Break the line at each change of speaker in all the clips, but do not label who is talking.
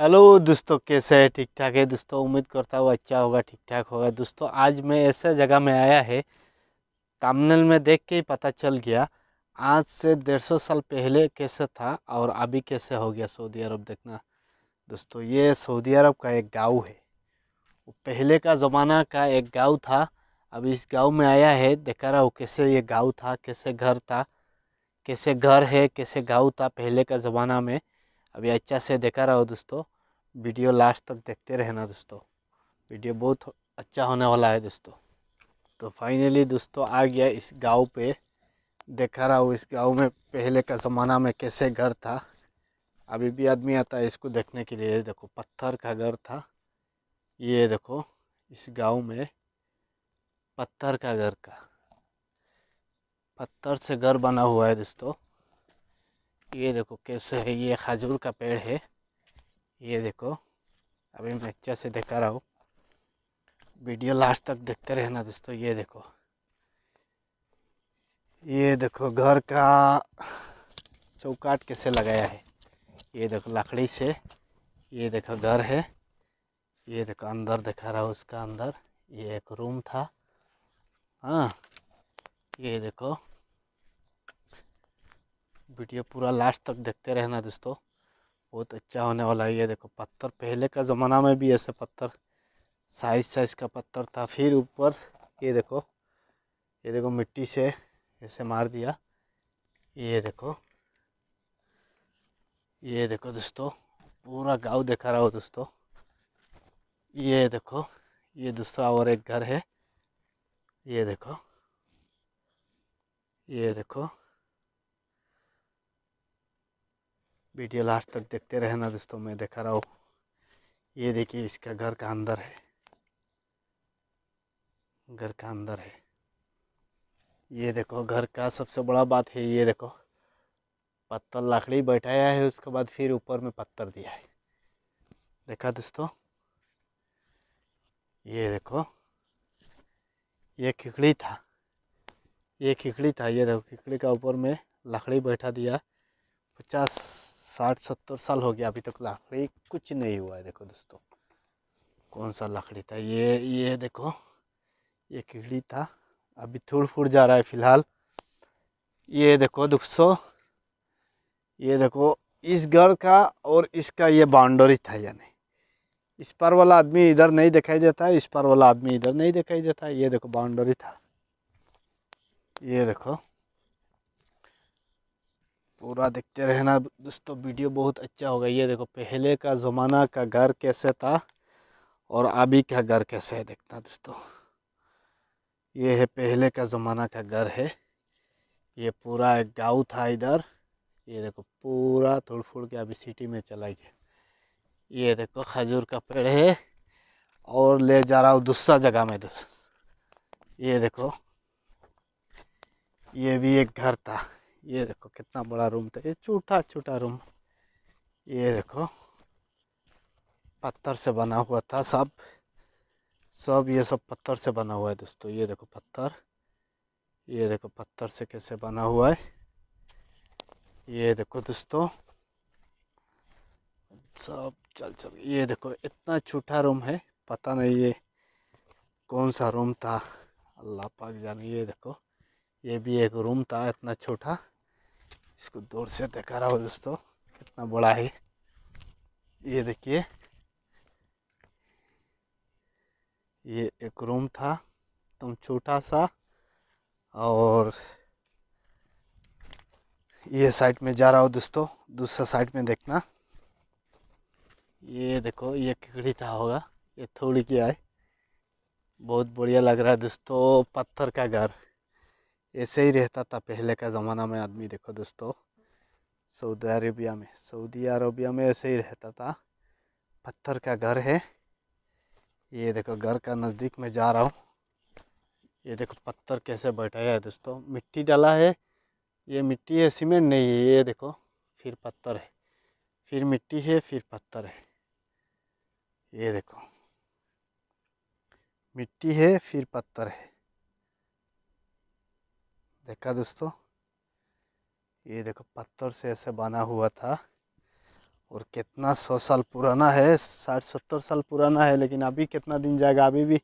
hello दोस्तों कैसे है ठीक ठाक है दोस्तों उम्मीद करता हूँ अच्छा होगा ठीक ठाक होगा दोस्तों आज मैं ऐसे जगह में आया है तामनल में देख के ही पता चल गया आज से डेढ़ सौ साल पहले कैसे था और अभी कैसे हो गया सऊदी अरब देखना दोस्तों ये सऊदी अरब का एक गाँव है वो पहले का ज़माना का एक गाँव था अब इस गाँव में आया है देखा रहा हूँ कैसे ये गाँव था कैसे घर था कैसे घर है कैसे गाँव था पहले का ज़माना में अभी अच्छा से देखा रहा हो दोस्तों वीडियो लास्ट तक देखते रहना दोस्तों वीडियो बहुत अच्छा होने वाला है दोस्तों तो फाइनली दोस्तों आ गया इस गांव पे देखा रहा हूँ इस गांव में पहले का ज़माना में कैसे घर था अभी भी आदमी आता है इसको देखने के लिए देखो पत्थर का घर था ये देखो इस गांव में पत्थर का घर का पत्थर से घर बना हुआ है दोस्तों ये देखो कैसे है ये खजूर का पेड़ है ये देखो अभी मैं अच्छा से दिखा रहा हूँ वीडियो लास्ट तक देखते रहना दोस्तों ये देखो ये देखो घर का चौकाट कैसे लगाया है ये देखो लकड़ी से ये देखो घर है ये देखो अंदर दिखा रहा हूँ उसका अंदर ये एक रूम था हाँ ये देखो वीडियो पूरा लास्ट तक देखते रहना दोस्तों बहुत अच्छा होने वाला है ये देखो पत्थर पहले का ज़माना में भी ऐसे पत्थर साइज साइज का पत्थर था फिर ऊपर ये देखो ये देखो मिट्टी से ऐसे मार दिया ये देखो ये देखो दोस्तों पूरा गांव देखा रहा हो दोस्तों ये देखो ये दूसरा और एक घर है ये देखो ये देखो वीडियो लास्ट तक देखते रहना दोस्तों मैं देखा रहा हूँ ये देखिए इसका घर का अंदर है घर का अंदर है ये देखो घर का सबसे बड़ा बात है ये देखो पत्थर लकड़ी बैठाया है उसके बाद फिर ऊपर में पत्थर दिया है देखा दोस्तों ये देखो ये खिखड़ी था ये खिखड़ी था ये देखो खिखड़ी का ऊपर में लकड़ी बैठा दिया पचास साठ सत्तर साल हो गया अभी तक लकड़ी कुछ नहीं हुआ है देखो दोस्तों कौन सा लकड़ी था ये ये देखो ये कीड़ी था अभी थोड़ फूट जा रहा है फिलहाल ये देखो दोस्तों ये देखो इस घर का और इसका ये बाउंड्री था यानी इस पर वाला आदमी इधर नहीं दिखाई देता इस पर वाला आदमी इधर नहीं दिखाई देता ये देखो बाउंड्री था ये देखो पूरा देखते रहना दोस्तों वीडियो बहुत अच्छा होगा ये देखो पहले का ज़माना का घर कैसे था और अभी का घर कैसे है देखना दोस्तों ये है पहले का ज़माना का घर है ये पूरा एक गाँव था इधर ये देखो पूरा तोड़ फोड़ के अभी सिटी में चला गया ये देखो खजूर का पेड़ है और ले जा रहा हूँ दूसरा जगह में दोस्त ये देखो ये भी एक घर था ये देखो कितना बड़ा रूम था ये छोटा छोटा रूम ये देखो पत्थर से बना हुआ था सब सब ये सब पत्थर से बना हुआ है दोस्तों ये देखो पत्थर ये देखो पत्थर से कैसे बना हुआ है ये देखो दोस्तों सब चल चल ये देखो इतना छोटा रूम है पता नहीं ये कौन सा रूम था अल्लाह पाक जाने ये देखो ये भी एक रूम था इतना छोटा इसको दूर से दिखा रहा हो दोस्तों कितना बड़ा है ये देखिए ये एक रूम था एकदम छोटा सा और ये साइड में जा रहा हो दोस्तों दूसरा साइड में देखना ये देखो ये किकड़ी था होगा ये थोड़ी क्या है बहुत बढ़िया लग रहा है दोस्तों पत्थर का घर ऐसे ही रहता था पहले का ज़माना में आदमी देखो दोस्तों सऊदी अरबिया में सऊदी अरबिया में ऐसे ही रहता था पत्थर का घर है ये देखो घर का नज़दीक में जा रहा हूँ ये देखो पत्थर कैसे बैठाया है दोस्तों मिट्टी डाला है ये मिट्टी है सीमेंट नहीं है ये देखो फिर पत्थर है फिर मिट्टी है फिर पत्थर है ये देखो मिट्टी है फिर पत्थर है देखा दोस्तों ये देखो पत्थर से ऐसे बना हुआ था और कितना सौ साल पुराना है साठ सत्तर साल पुराना है लेकिन अभी कितना दिन जाएगा अभी भी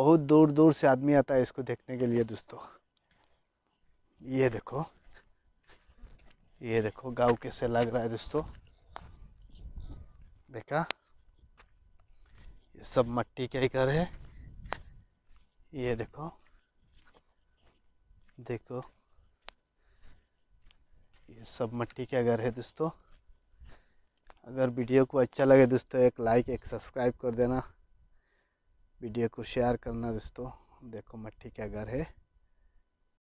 बहुत दूर दूर से आदमी आता है इसको देखने के लिए दोस्तों ये देखो ये देखो गांव कैसे लग रहा है दोस्तों देखा ये सब मट्टी के ही घर है ये देखो देखो ये सब मट्टी के घर है दोस्तों अगर वीडियो को अच्छा लगे दोस्तों एक लाइक एक सब्सक्राइब कर देना वीडियो को शेयर करना दोस्तों देखो मट्टी के घर है